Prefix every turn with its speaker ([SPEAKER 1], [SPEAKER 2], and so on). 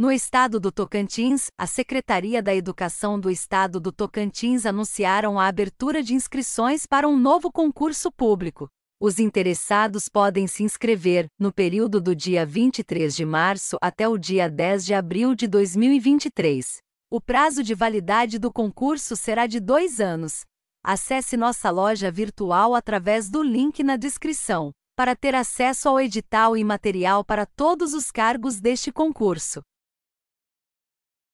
[SPEAKER 1] No estado do Tocantins, a Secretaria da Educação do Estado do Tocantins anunciaram a abertura de inscrições para um novo concurso público. Os interessados podem se inscrever, no período do dia 23 de março até o dia 10 de abril de 2023. O prazo de validade do concurso será de dois anos. Acesse nossa loja virtual através do link na descrição, para ter acesso ao edital e material para todos os cargos deste concurso.